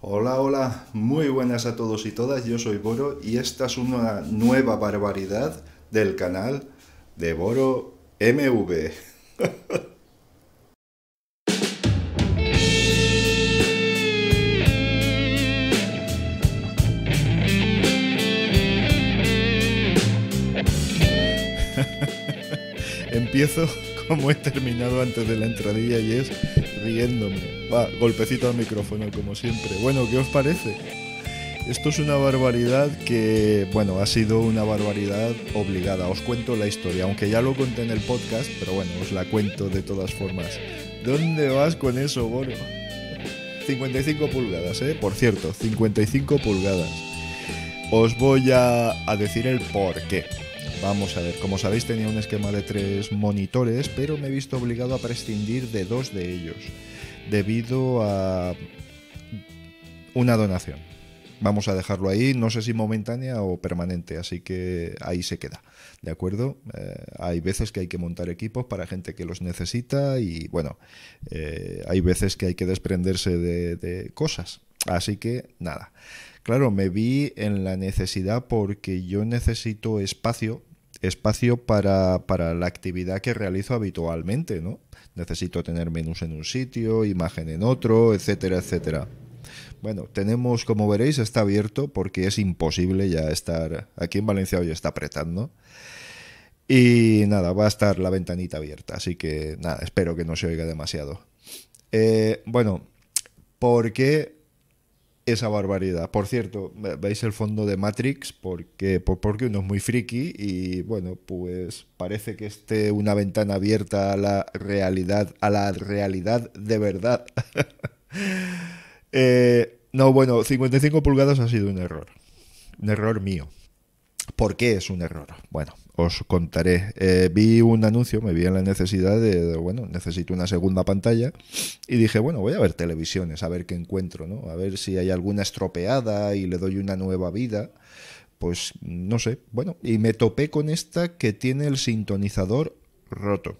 Hola, hola, muy buenas a todos y todas, yo soy Boro y esta es una nueva barbaridad del canal de Boro MV. Empiezo como he terminado antes de la entradilla y es riéndome. Va, golpecito al micrófono como siempre. Bueno, ¿qué os parece? Esto es una barbaridad que, bueno, ha sido una barbaridad obligada. Os cuento la historia, aunque ya lo conté en el podcast, pero bueno, os la cuento de todas formas. ¿Dónde vas con eso, bueno? 55 pulgadas, ¿eh? Por cierto, 55 pulgadas. Os voy a, a decir el por qué. Vamos a ver, como sabéis tenía un esquema de tres monitores, pero me he visto obligado a prescindir de dos de ellos, debido a una donación. Vamos a dejarlo ahí, no sé si momentánea o permanente, así que ahí se queda. ¿De acuerdo? Eh, hay veces que hay que montar equipos para gente que los necesita y bueno, eh, hay veces que hay que desprenderse de cosas. Así que nada. Claro, me vi en la necesidad porque yo necesito espacio espacio para, la actividad que realizo habitualmente, ¿no? Necesito tener menús en un sitio, imagen en otro, etcétera, etcétera. Bueno, tenemos, como veréis, está abierto porque es imposible ya estar aquí en Valencia hoy está apretando. Y nada, va a estar la ventanita abierta, así que nada, espero que no se oiga demasiado. Eh, bueno, ¿por qué esa barbaridad. Por cierto, veis el fondo de Matrix porque, porque uno es muy friki y bueno, pues parece que esté una ventana abierta a la realidad, a la realidad de verdad. Eh, no, bueno, 55 pulgadas ha sido un error. Un error mío. ¿Por qué es un error? Bueno, os contaré. Eh, vi un anuncio, me vi en la necesidad de, bueno, necesito una segunda pantalla y dije, bueno, voy a ver televisiones, a ver qué encuentro, ¿no? A ver si hay alguna estropeada y le doy una nueva vida. Pues no sé, bueno, y me topé con esta que tiene el sintonizador roto.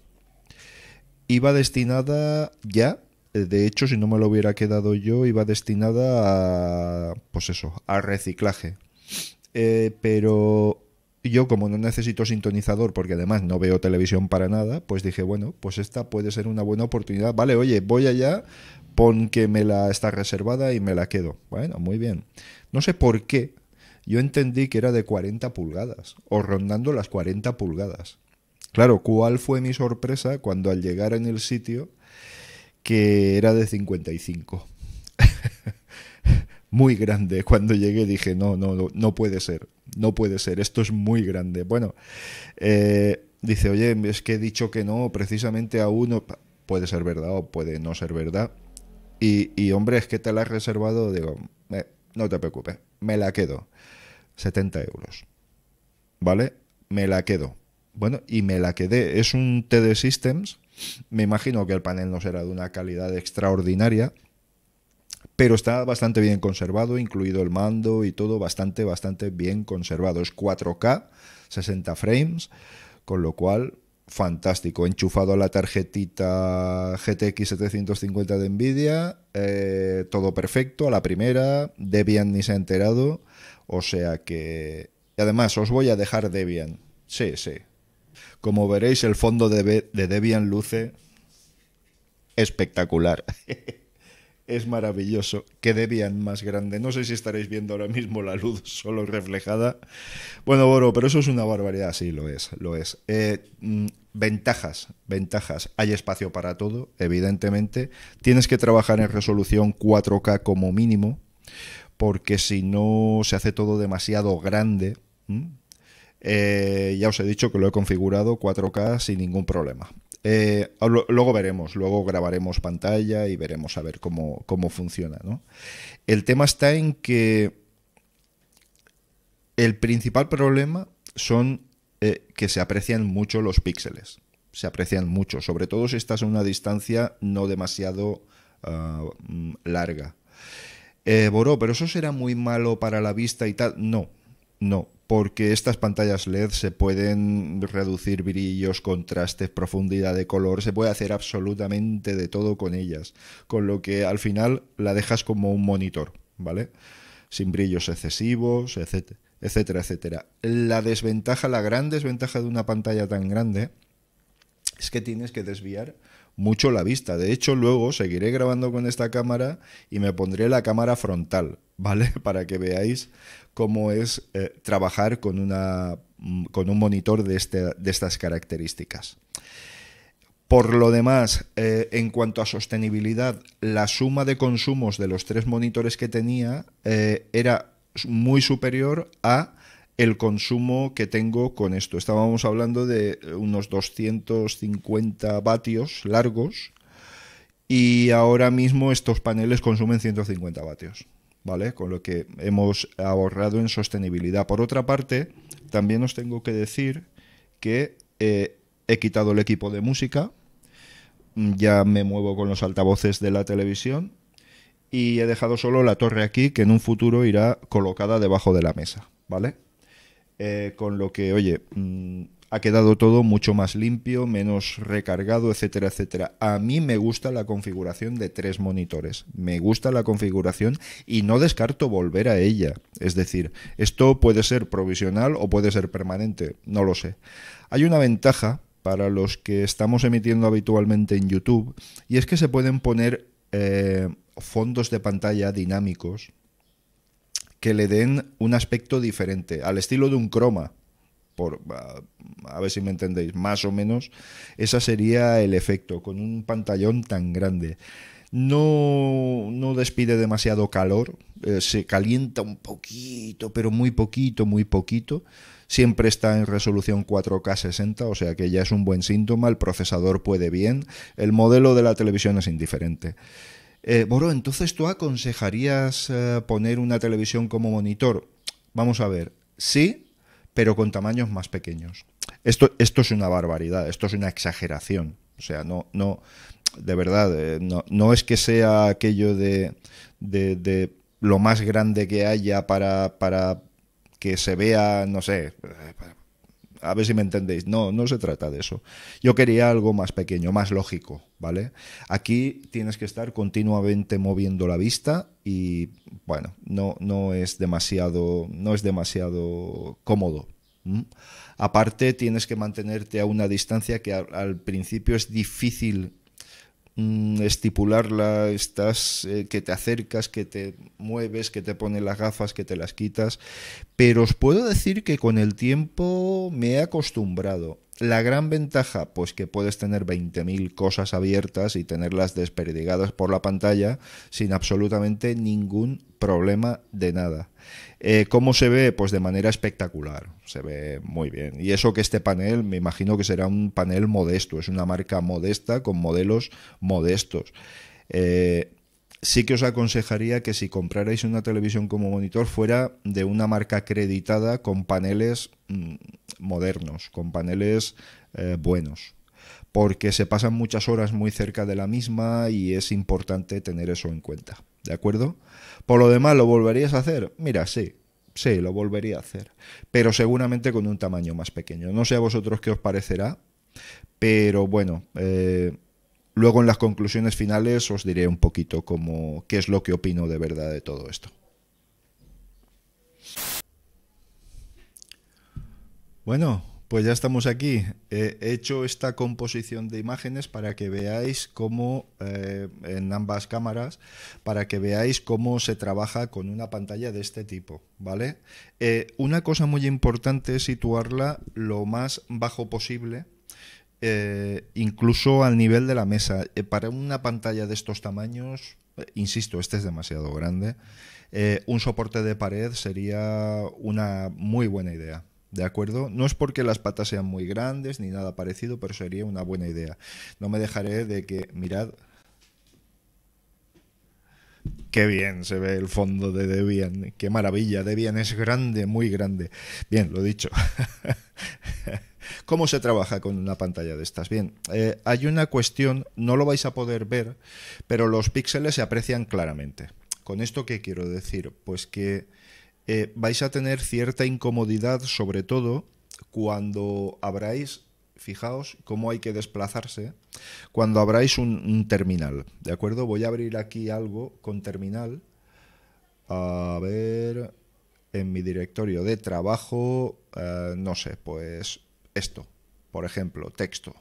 Iba destinada ya, eh, de hecho, si no me lo hubiera quedado yo, iba destinada a, pues eso, a reciclaje. Eh, pero y yo como no necesito sintonizador porque además no veo televisión para nada, pues dije, bueno, pues esta puede ser una buena oportunidad. Vale, oye, voy allá, pon que me la está reservada y me la quedo. Bueno, muy bien. No sé por qué, yo entendí que era de 40 pulgadas o rondando las 40 pulgadas. Claro, ¿cuál fue mi sorpresa cuando al llegar en el sitio que era de 55? muy grande. Cuando llegué dije, no, no, no puede ser, no puede ser, esto es muy grande. Bueno, eh, dice, oye, es que he dicho que no precisamente a uno, puede ser verdad o puede no ser verdad. Y, y hombre, es que te la has reservado, digo, no te preocupes, me la quedo. 70 euros. ¿Vale? Me la quedo. Bueno, y me la quedé. Es un TD Systems. Me imagino que el panel no será de una calidad extraordinaria pero está bastante bien conservado, incluido el mando y todo, bastante, bastante bien conservado. Es 4K, 60 frames, con lo cual, fantástico. Enchufado a la tarjetita GTX 750 de Nvidia, eh, todo perfecto, a la primera, Debian ni se ha enterado, o sea que... Y además, os voy a dejar Debian. Sí, sí. Como veréis, el fondo de, de Debian luce espectacular. es maravilloso. Qué debían más grande. No sé si estaréis viendo ahora mismo la luz solo reflejada. Bueno, Boro, pero eso es una barbaridad. Sí, lo es, lo es. Eh, mm, ventajas, ventajas. Hay espacio para todo, evidentemente. Tienes que trabajar en resolución 4K como mínimo, porque si no se hace todo demasiado grande. Eh, ya os he dicho que lo he configurado 4K sin ningún problema. Eh, luego veremos, luego grabaremos pantalla y veremos a ver cómo, funciona. ¿no? El tema está en que el principal problema son eh, que se aprecian mucho los píxeles. Se aprecian mucho, sobre todo si estás a una distancia no demasiado ah, mm, larga. Eh, Boró, pero eso será muy malo para la vista y tal. No, no, porque estas pantallas LED se pueden reducir brillos, contrastes, profundidad de color, se puede hacer absolutamente de todo con ellas, con lo que al final la dejas como un monitor, ¿vale? Sin brillos excesivos, etcétera, etcétera, etcétera. La desventaja, la gran desventaja de una pantalla tan grande es que tienes que desviar mucho la vista. De hecho, luego seguiré grabando con esta cámara y me pondré la cámara frontal, ¿vale? Para que veáis cómo es eh, trabajar con, una, mm, con un monitor de, este, de estas características. Por lo demás, eh, en cuanto a sostenibilidad, la suma de consumos de los tres monitores que tenía eh, era muy superior a el consumo que tengo con esto. Estábamos hablando de unos 250 vatios largos y ahora mismo estos paneles consumen 150 vatios, ¿vale? Con lo que hemos ahorrado en sostenibilidad. Por otra parte, también os tengo que decir que eh, he quitado el equipo de música, ya me muevo con los altavoces de la televisión y he dejado solo la torre aquí que en un futuro irá colocada debajo de la mesa, ¿vale? Eh, con lo que, oye, mm, ha quedado todo mucho más limpio, menos recargado, etcétera, etcétera. A mí me gusta la configuración de tres monitores, me gusta la configuración y no descarto volver a ella. Es decir, esto puede ser provisional o puede ser permanente, no lo sé. Hay una ventaja para los que estamos emitiendo habitualmente en YouTube y es que se pueden poner eh, fondos de pantalla dinámicos que le den un aspecto diferente, al estilo de un croma. Por, ah, a, ver si me entendéis, más o menos, ese sería el efecto, con un pantallón tan grande. No, no despide demasiado calor, eh, se calienta un poquito, pero muy poquito, muy poquito. Siempre está en resolución 4K 60, o sea que ya es un buen síntoma, el procesador puede bien, el modelo de la televisión es indiferente. Eh, entonces tú aconsejarías eh, poner una televisión como monitor. Vamos a ver, sí, pero con tamaños más pequeños. Esto, esto es una barbaridad, esto es una exageración. O sea, no, no, de verdad, eh, no, no, es que sea aquello de, de, de lo más grande que haya para, para que se vea, no sé, eh, a ver si me entendéis. No, no se trata de eso. Yo quería algo más pequeño, más lógico, ¿vale? Aquí tienes que estar continuamente moviendo la vista y bueno, no, no es demasiado, no es demasiado cómodo. Aparte, tienes que mantenerte a una distancia que al principio es difícil Mm, estipularla, estás eh, que te acercas, que te mueves, que te pones las gafas, que te las quitas, pero os puedo decir que con el tiempo me he acostumbrado la gran ventaja, pues que puedes tener 20.000 cosas abiertas y tenerlas desperdigadas por la pantalla sin absolutamente ningún problema de nada. Eh, ¿Cómo se ve? Pues de manera espectacular, se ve muy bien. Y eso que este panel, me imagino que será un panel modesto, es una marca modesta con modelos modestos. Eh, sí que os aconsejaría que si comprarais una televisión como monitor fuera de una marca acreditada con paneles mm, modernos, con paneles eh, buenos, porque se pasan muchas horas muy cerca de la misma y es importante tener eso en cuenta, ¿de acuerdo? Por lo demás, ¿lo volverías a hacer? Mira, sí, sí, lo volvería a hacer, pero seguramente con un tamaño más pequeño. No sé a vosotros qué os parecerá, pero bueno... Eh, Luego en las conclusiones finales os diré un poquito cómo, qué es lo que opino de verdad de todo esto. Bueno, pues ya estamos aquí. He hecho esta composición de imágenes para que veáis cómo, eh, en ambas cámaras, para que veáis cómo se trabaja con una pantalla de este tipo, ¿vale? Eh, una cosa muy importante es situarla lo más bajo posible, eh, incluso al nivel de la mesa. Eh, para una pantalla de estos tamaños, eh, insisto, este es demasiado grande, un soporte de pared sería una muy buena idea. ¿De acuerdo? No es porque las patas sean muy grandes ni nada parecido, pero sería una buena idea. No me dejaré de que, mirad, Qué bien se ve el fondo de Debian. Qué maravilla. Debian es grande, muy grande. Bien, lo dicho. ¿Cómo se trabaja con una pantalla de estas? Bien, eh, hay una cuestión, no lo vais a poder ver, pero los píxeles se aprecian claramente. ¿Con esto qué quiero decir? Pues que eh, vais a tener cierta incomodidad, sobre todo cuando abráis, fijaos cómo hay que desplazarse cuando abráis un, terminal. ¿De acuerdo? Voy a abrir aquí algo con terminal. A ver, en mi directorio de trabajo, eh, no sé, pues esto, por ejemplo, texto,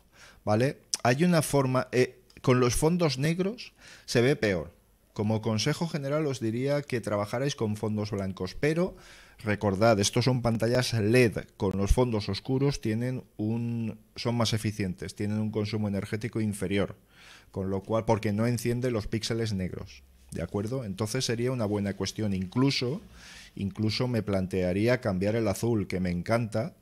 ¿vale? Hay una forma, eh, con los fondos negros se ve peor. Como consejo general os diría que trabajarais con fondos blancos, pero recordad, estos son pantallas LED, con los fondos oscuros tienen un, son más eficientes, tienen un consumo energético inferior, con lo cual, porque no enciende los píxeles negros, ¿de acuerdo? Entonces sería una buena cuestión, incluso, incluso me plantearía cambiar el azul, que me encanta,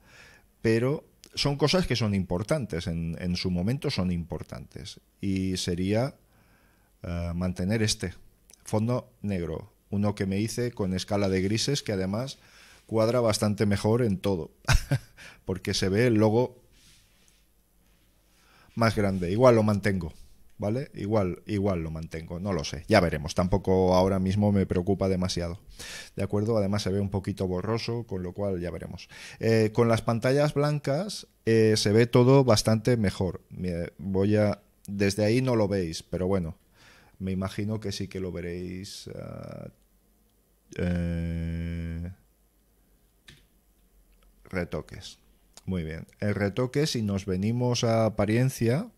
pero son cosas que son importantes, en, en su momento son importantes. Y sería eh, mantener este fondo negro, uno que me hice con escala de grises que además cuadra bastante mejor en todo, porque se ve el logo más grande. Igual lo mantengo. ¿vale? Igual, igual lo mantengo, no lo sé, ya veremos, tampoco ahora mismo me preocupa demasiado, ¿de acuerdo? Además se ve un poquito borroso, con lo cual ya veremos. Eh, con las pantallas blancas eh, se ve todo bastante mejor, voy a... Desde ahí no lo veis, pero bueno, me imagino que sí que lo veréis... Ah, eh, retoques. Muy bien. El retoque, si nos venimos a apariencia,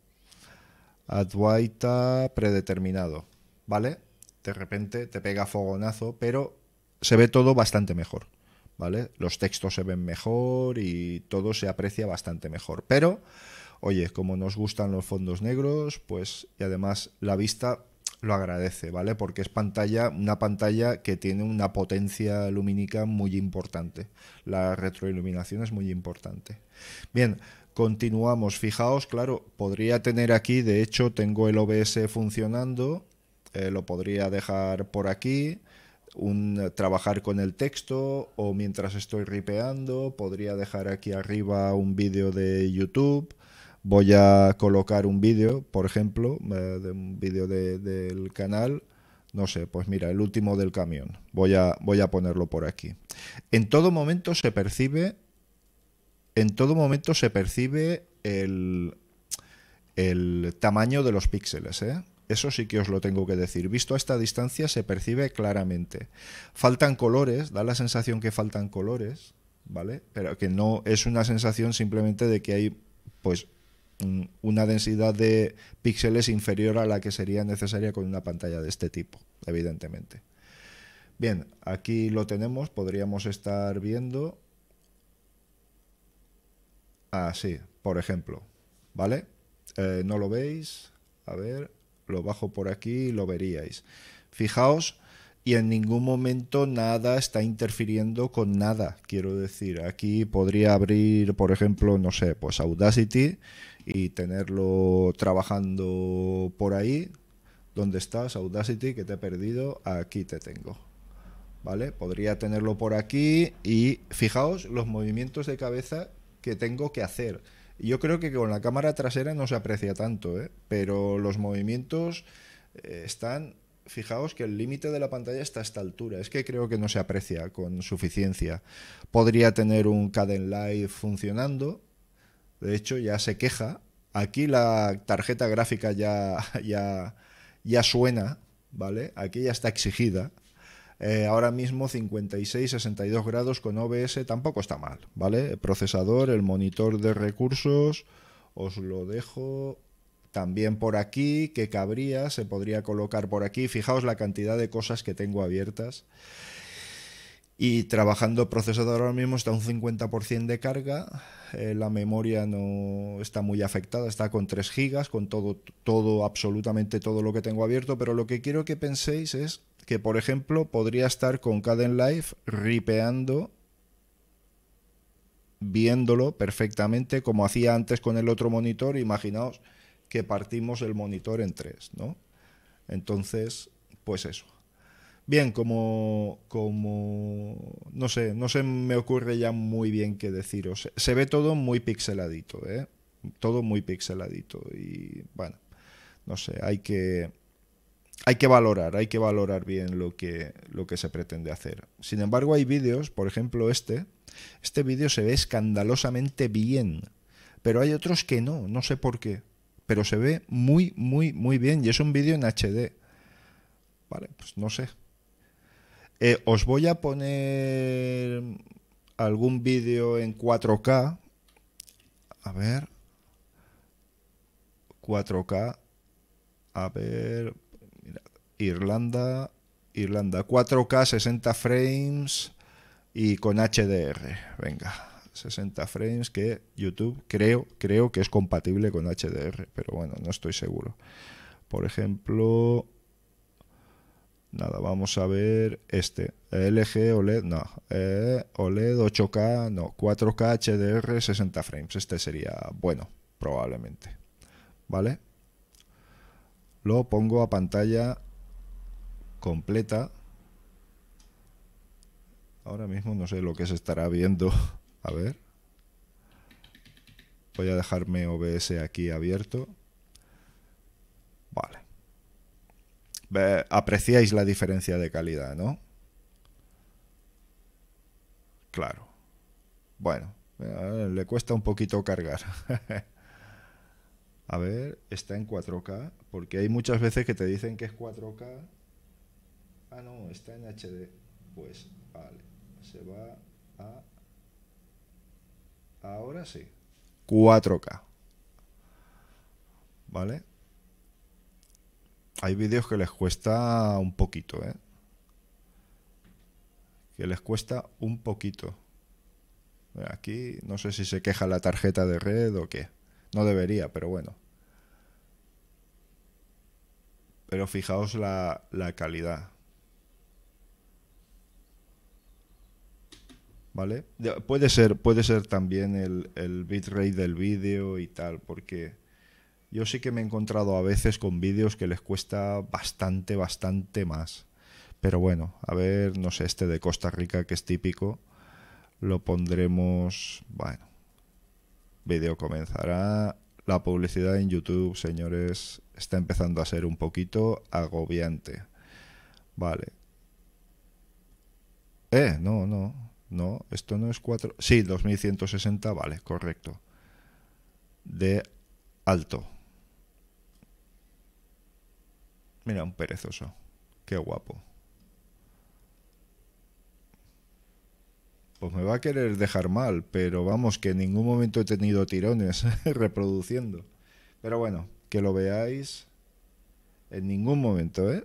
Adwaita predeterminado, ¿vale? De repente te pega fogonazo, pero se ve todo bastante mejor, ¿vale? Los textos se ven mejor y todo se aprecia bastante mejor. Pero, oye, como nos gustan los fondos negros, pues, y además la vista lo agradece, ¿vale? Porque es pantalla, una pantalla que tiene una potencia lumínica muy importante. La retroiluminación es muy importante. Bien, Continuamos, fijaos, claro, podría tener aquí, de hecho tengo el OBS funcionando, eh, lo podría dejar por aquí, un, trabajar con el texto o mientras estoy ripeando, podría dejar aquí arriba un vídeo de YouTube, voy a colocar un vídeo, por ejemplo, eh, de un vídeo del canal, no sé, pues mira, el último del camión. Voy a, voy a ponerlo por aquí. En todo momento se percibe en todo momento se percibe el, tamaño de los píxeles. ¿eh? Eso sí que os lo tengo que decir. Visto a esta distancia se percibe claramente. Faltan colores, da la sensación que faltan colores, ¿vale? Pero que no es una sensación simplemente de que hay pues una densidad de píxeles inferior a la que sería necesaria con una pantalla de este tipo, evidentemente. Bien, aquí lo tenemos, podríamos estar viendo Así, por ejemplo, ¿vale? Eh, no lo veis, a ver, lo bajo por aquí y lo veríais. Fijaos, y en ningún momento nada está interfiriendo con nada, quiero decir, aquí podría abrir, por ejemplo, no sé, pues Audacity y tenerlo trabajando por ahí. ¿Dónde estás, Audacity? Que te he perdido. Aquí te tengo. ¿Vale? Podría tenerlo por aquí y fijaos los movimientos de cabeza tengo que hacer. Yo creo que con la cámara trasera no se aprecia tanto, ¿eh? pero los movimientos eh, están fijaos que el límite de la pantalla está a esta altura. Es que creo que no se aprecia con suficiencia. Podría tener un Caden Live funcionando. De hecho, ya se queja. Aquí la tarjeta gráfica ya, ya, ya suena, ¿vale? Aquí ya está exigida. Eh, ahora mismo 56, 62 grados con OBS tampoco está mal, ¿vale? El procesador, el monitor de recursos, os lo dejo también por aquí, que cabría, se podría colocar por aquí. Fijaos la cantidad de cosas que tengo abiertas. Y trabajando procesador ahora mismo está un 50% de carga, eh, la memoria no está muy afectada, está con 3 gigas, con todo, todo, absolutamente todo lo que tengo abierto, pero lo que quiero que penséis es que por ejemplo podría estar con Caden Life ripeando, viéndolo perfectamente como hacía antes con el otro monitor, imaginaos que partimos el monitor en tres, ¿no? Entonces, pues eso. Bien, como, como, no sé, no se me ocurre ya muy bien qué deciros. Se ve todo muy pixeladito, ¿eh? Todo muy pixeladito y, bueno, no sé, hay que, hay que valorar, hay que valorar bien lo que, lo que se pretende hacer. Sin embargo, hay vídeos, por ejemplo este, este vídeo se ve escandalosamente bien, pero hay otros que no, no sé por qué, pero se ve muy, muy, muy bien y es un vídeo en HD. Vale, pues no sé. Eh, os voy a poner algún vídeo en 4K. A ver. 4K. A ver, Irlanda, Irlanda, 4K, 60 frames y con HDR. Venga, 60 frames que YouTube creo, creo que es compatible con HDR, pero bueno, no estoy seguro. Por ejemplo, nada, vamos a ver este. LG OLED, no. Eh, OLED 8K, no. 4K HDR 60 frames. Este sería bueno, probablemente. ¿Vale? Lo pongo a pantalla completa. Ahora mismo no sé lo que se estará viendo. A ver. Voy a dejarme OBS aquí abierto. Vale. apreciáis la diferencia de calidad, ¿no? Claro. Bueno, eh, le cuesta un poquito cargar. A ver, está en 4K, porque hay muchas veces que te dicen que es 4K Ah, no, está en HD. Pues vale. Se va a... Ahora sí. 4K. ¿Vale? Hay vídeos que les cuesta un poquito, ¿eh? Que les cuesta un poquito. Aquí no sé si se queja la tarjeta de red o qué. No debería, pero bueno. Pero fijaos la, la calidad. ¿vale? Puede ser, puede ser también el, el bitrate del vídeo y tal, porque yo sí que me he encontrado a veces con vídeos que les cuesta bastante, bastante más. Pero bueno, a ver, no sé, este de Costa Rica que es típico, lo pondremos, bueno, vídeo comenzará. La publicidad en YouTube, señores, está empezando a ser un poquito agobiante. Vale. Eh, no, no. No, esto no es 4. Sí, 2160, vale, correcto. De alto. Mira, un perezoso. Qué guapo. Pues me va a querer dejar mal, pero vamos, que en ningún momento he tenido tirones reproduciendo. Pero bueno, que lo veáis en ningún momento, ¿eh?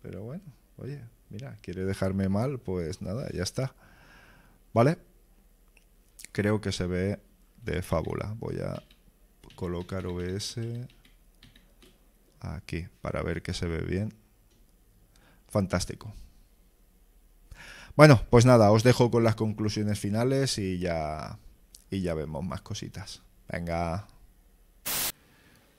Pero bueno, oye, mira, quiere dejarme mal, pues nada, ya está. ¿Vale? Creo que se ve de fábula. Voy a colocar OBS aquí para ver que se ve bien. Fantástico. Bueno, pues nada, os dejo con las conclusiones finales y ya, ya vemos más cositas. Venga.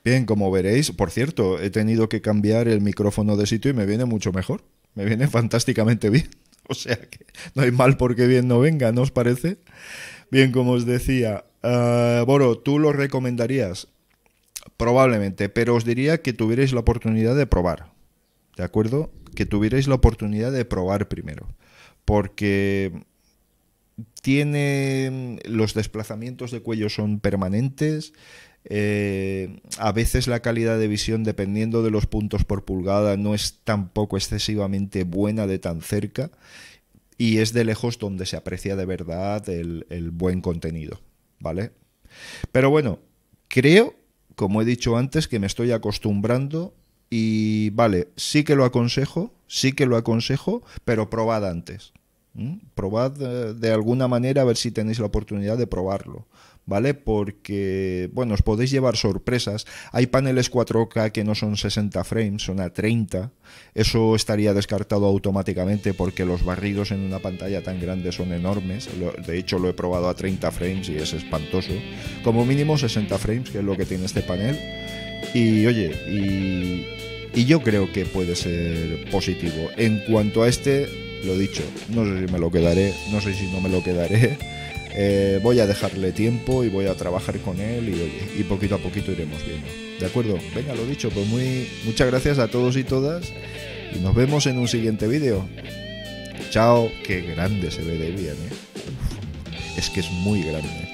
Bien, como veréis, por cierto, he tenido que cambiar el micrófono de sitio y me viene mucho mejor. Me viene fantásticamente bien. O sea que no hay mal porque bien no venga, ¿no os parece? Bien, como os decía, eh, Boro, ¿tú lo recomendarías? Probablemente, pero os diría que tuvierais la oportunidad de probar. ¿De acuerdo? Que tuvierais la oportunidad de probar primero. Porque tiene los desplazamientos de cuello son permanentes, eh, a veces la calidad de visión, dependiendo de los puntos por pulgada, no es tampoco excesivamente buena de tan cerca y es de lejos donde se aprecia de verdad el, buen contenido, ¿vale? Pero bueno, creo, como he dicho antes, que me estoy acostumbrando y vale, sí que lo aconsejo, sí que lo aconsejo, pero probad antes. Probad eh, de alguna manera a ver si tenéis la oportunidad de probarlo. ¿vale? Porque, bueno, os podéis llevar sorpresas. Hay paneles 4K que no son 60 frames, son a 30. Eso estaría descartado automáticamente porque los barridos en una pantalla tan grande son enormes. De hecho, lo he probado a 30 frames y es espantoso. Como mínimo 60 frames, que es lo que tiene este panel. Y oye, y, yo creo que puede ser positivo. En cuanto a este, lo dicho, no sé si me lo quedaré, no sé si no me lo quedaré. Eh, voy a dejarle tiempo y voy a trabajar con él y, poquito a poquito iremos viendo. ¿De acuerdo? Venga, lo dicho, pues muy, muchas gracias a todos y todas y nos vemos en un siguiente vídeo. Chao, qué grande se ve de bien, ¿eh? es que es muy grande.